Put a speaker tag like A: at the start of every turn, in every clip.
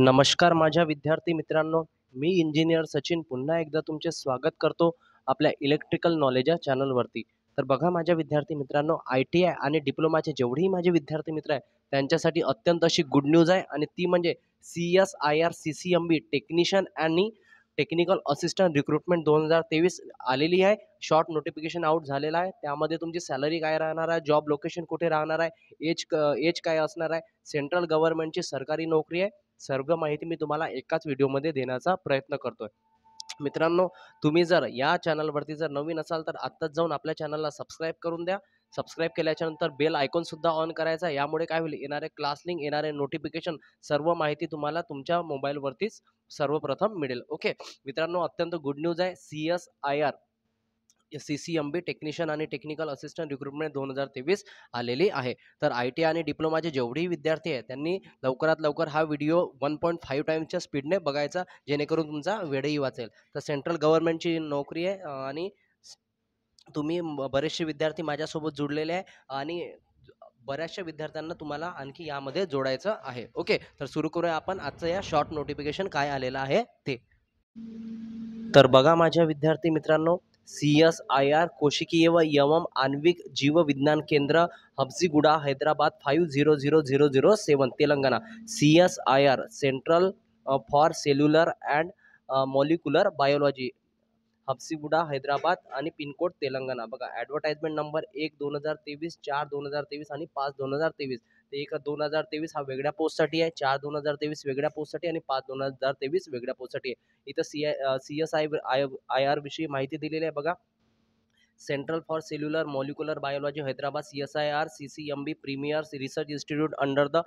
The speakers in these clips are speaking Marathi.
A: नमस्कार माझ्या विद्यार्थी मित्रांनो मी इंजिनियर सचिन पुन्हा एकदा तुमचे स्वागत करतो आपल्या इलेक्ट्रिकल नॉलेज या चॅनलवरती तर बघा माझ्या विद्यार्थी मित्रांनो आय टी आय आणि डिप्लोमाचे जेवढेही माझे विद्यार्थी मित्र आहे त्यांच्यासाठी अत्यंत अशी गुड न्यूज आहे आणि ती म्हणजे C S I R C C M B technician आणि टेक्निकल असिस्टंट रिक्रुटमेंट दोन हजार तेवीस आलेली आहे शॉर्ट नोटिफिकेशन आउट झालेला आहे त्यामध्ये तुमची सॅलरी काय राहणार आहे जॉब लोकेशन कुठे राहणार आहे एज एज काय असणार आहे सेंट्रल गव्हर्नमेंटची सरकारी नोकरी आहे सर्व माहिती मी तुम्हाला एकाच व्हिडिओमध्ये देण्याचा प्रयत्न करतोय मित्रांनो तुम्ही जर या चॅनलवरती जर नवीन असाल तर आत्ताच जाऊन आपल्या चॅनलला सबस्क्राईब करून द्या सबस्क्राईब केल्याच्यानंतर बेल सुद्धा ऑन करायचा यामुळे काय होईल येणारे क्लास लिंक येणारे नोटिफिकेशन सर्व माहिती तुम्हाला तुमच्या मोबाईलवरतीच सर्वप्रथम मिळेल ओके मित्रांनो अत्यंत गुड न्यूज आहे C S I R C C M B technician आणि टेक्निकल असिस्टंट रिक्रुटमेंट दोन हजार तेवीस आलेली आहे तर आय टी आणि डिप्लोमाचे जेवढेही विद्यार्थी आहेत त्यांनी लवकरात लवकर हा व्हिडिओ वन पॉईंट फाईव्ह टाईमच्या स्पीडने बघायचा जेणेकरून तुमचा वेळही वाचेल तर सेंट्रल गव्हर्नमेंटची नोकरी आहे आणि तुम्ही बरेचसे विद्यार्थी माझ्यासोबत जुडलेले आहे आणि बऱ्याचशा विद्यार्थ्यांना तुम्हाला आणखी यामध्ये जोडायचं आहे ओके तर सुरू करूया आपण आजचं या शॉर्ट नोटिफिकेशन काय आलेलं आहे ते तर बघा माझ्या विद्यार्थी मित्रांनो सी एस आय आर कोशिकीय व यवम आण्विक जीवविज्ञान केंद्र Habsiguda Hyderabad five zero zero zero zero seven Telangana C S I R central for cellular and molecular biology Habsiguda Hyderabad आणि पिनकोड तेलंगणा बघा ॲडव्हर्टाइजमेंट नंबर एक दोन हजार तेवीस चार दोन हजार तेवीस आणि पाच दोन हजार तेवीस ते एक दोन हजार तेवीस हा वेगळ्या पोस्टसाठी आहे चार दोन हजार तेवीस वेगळ्या पोस्टसाठी आणि पाच दोन हजार तेवीस वेगळ्या पोस्टसाठी आहे इथं C I C S I I I विषयी माहिती दिलेली आहे बघा central for cellular molecular biology Hyderabad C S I R C C M B premier research institute under the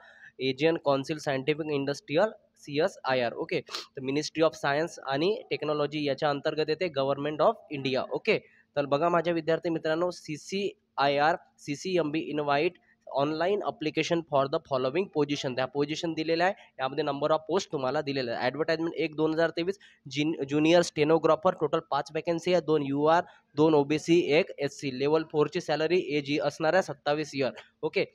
A: aegis council scientific industrial C S I R okay तर मिनिस्ट्री ऑफ सायन्स आणि टेक्नॉलॉजी याच्या अंतर्गत येते गव्हर्नमेंट ऑफ इंडिया ओके तर बघा माझ्या विद्यार्थी मित्रांनो C C I R C C M B invite online application for the following position त्या पोझिशन दिलेल्या आहे यामध्ये नंबर ऑफ पोस्ट तुम्हाला दिलेला आहे ॲडव्हर्टाईजमेंट एक दोन हजार तेवीस जिन ज्युनियर स्टेनोग्राफर टोटल पाच वॅकन्सी आहे दोन यू आर दोन ओबीसी एक एस सी लेवल फोरची सॅलरी ए जी असणार सत्तावीस इयर ओके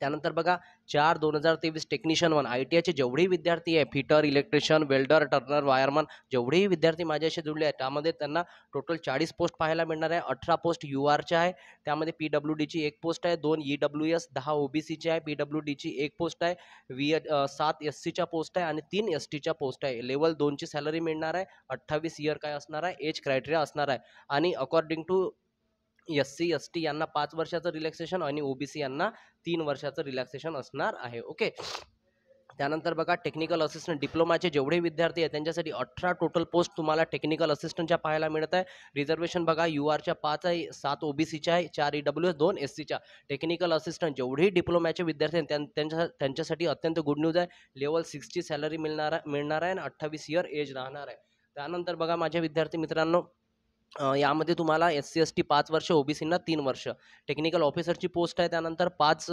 A: त्यानंतर बघा चार दोन हजार तेवीस टेक्निशियन वन आय टी आयचे जेवढेही विद्यार्थी आहे fitter electrician welder turner wireman जेवढेही विद्यार्थी माझ्याशी जुळले आहेत त्यामध्ये त्यांना टोटल चाळीस पोस्ट पाहायला मिळणार आहे अठरा पोस्ट यू आरच्या आहे त्यामध्ये पी डब्ल्यू डीची एक पोस्ट आहे दोन ई डब्ल्यू एस दहा ओ बी आहे पी डब्ल्यू डीची एक पोस्ट आहे वी सात एस सीच्या पोस्ट आहे आणि तीन एस टीच्या पोस्ट आहे लेवल दोनची सॅलरी मिळणार आहे अठ्ठावीस इयर काय असणार आहे एज क्रायटेरिया असणार आहे आणि according to S C S T यांना पाच वर्षाचं रिलॅक्सेशन आणि ओबीसी यांना तीन वर्षाचं रिलॅक्सेशन असणार आहे ओके त्यानंतर बघा टेक्निकल असिस्टंट डिप्लोमाचे जेवढे विद्यार्थी आहेत त्यांच्यासाठी अठरा टोटल पोस्ट तुम्हाला टेक्निकल असिस्टंटच्या पाहायला मिळत आहे रिझर्वेशन बघा यू आरच्या पाच आहे सात ओबीसीच्या आहे चार ई डब्ल्यू एस दोन एस सीच्या टेक्निकल असिस्टंट जेवढेही डिप्लोमाचे विद्यार्थी आहेत त्यांच्या त्यांच्यासाठी अत्यंत गुड न्यूज आहे लेवल सिक्सची सॅलरी मिळणार मिळणार आहे आणि अठ्ठावीस इयर एज राहणार आहे त्यानंतर बघा माझ्या विद्यार्थी मित्रांनो यामध्ये तुम्हाला एस सी एस टी पाच वर्ष ओबीसींना तीन वर्ष टेक्निकल ऑफिसरची पोस्ट आहे त्यानंतर पाच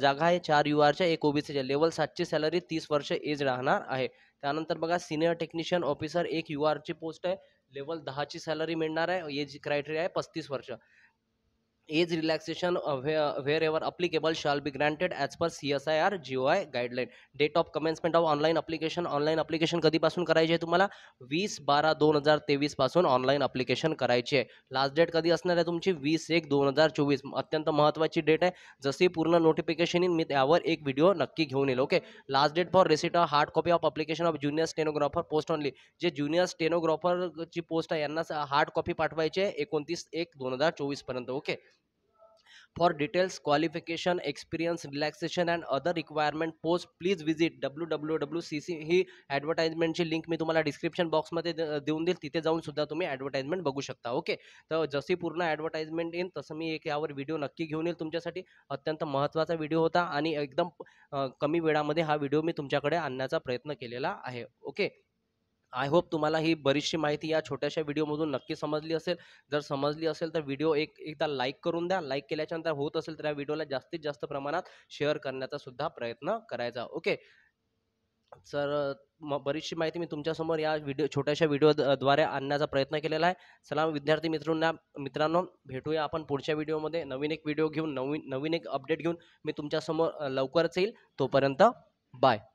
A: जागा आहे चार यू आरच्या एक ओबीसीच्या लेवल सातची सॅलरी तीस वर्ष एज राहणार आहे त्यानंतर बघा सिनियर टेक्निशियन ऑफिसर एक यू आरची पोस्ट आहे लेवल दहाची सॅलरी मिळणार आहे एज क्रायटेरिया आहे पस्तीस वर्ष age relaxation wherever applicable shall be granted as per C S I R G O I guideline date of commencement of online application online application कधीपासून करायची आहे तुम्हाला वीस बारा दोन हजार तेवीसपासून ऑनलाईन अप्लिकेशन करायची आहे लास्ट डेट कधी असणार आहे तुमची वीस एक दोन हजार चोवीस अत्यंत महत्त्वाची डेट आहे जशी पूर्ण नोटिफिकेशन येईल मी त्यावर एक व्हिडिओ नक्की घेऊन येईल okay last date for receipt of hard copy of application of junior stenographer post only जे ज्युनियर स्टेनोग्राफरची पोस्ट आहे यांना हार्ड कॉपी पाठवायची आहे एकोणतीस एक दोन हजार चोवीसपर्यंत okay for details qualification experience relaxation and other requirement post please visit W W W C C ही ॲडव्हर्टाइजमेंटची लिंक मी तुम्हाला डिस्क्रिप्शन बॉक्समध्ये देऊन देईल तिथे जाऊन सुद्धा तुम्ही ॲडव्हर्टाइजमेंट बघू शकता ओके तर जशी पूर्ण ॲडव्हर्टाइजमेंट येईल तसं मी एक यावर व्हिडिओ नक्की घेऊन येईल तुमच्यासाठी अत्यंत महत्त्वाचा व्हिडिओ होता आणि एकदम कमी वेळामध्ये हा व्हिडिओ मी तुमच्याकडे आणण्याचा प्रयत्न केलेला आहे ओके आय होप तुम्हाला ही बरीचशी माहिती या छोट्याशा व्हिडिओमधून नक्की समजली असेल जर समजली असेल तर व्हिडिओ एक एकदा लाईक करून द्या लाईक केल्याच्यानंतर होत असेल तर या व्हिडिओला जास्तीत जास्त प्रमाणात शेअर करण्याचा सुद्धा प्रयत्न करायचा ओके सर मग बरीचशी माहिती मी तुमच्यासमोर या व्हिडिओ छोट्याशा व्हिडिओद्वारे आणण्याचा प्रयत्न केलेला आहे चला विद्यार्थी मित्रांना मित्रांनो भेटूया आपण पुढच्या व्हिडिओमध्ये नवीन एक व्हिडिओ घेऊन नवीन नवीन एक अपडेट घेऊन मी तुमच्यासमोर लवकरच येईल तोपर्यंत बाय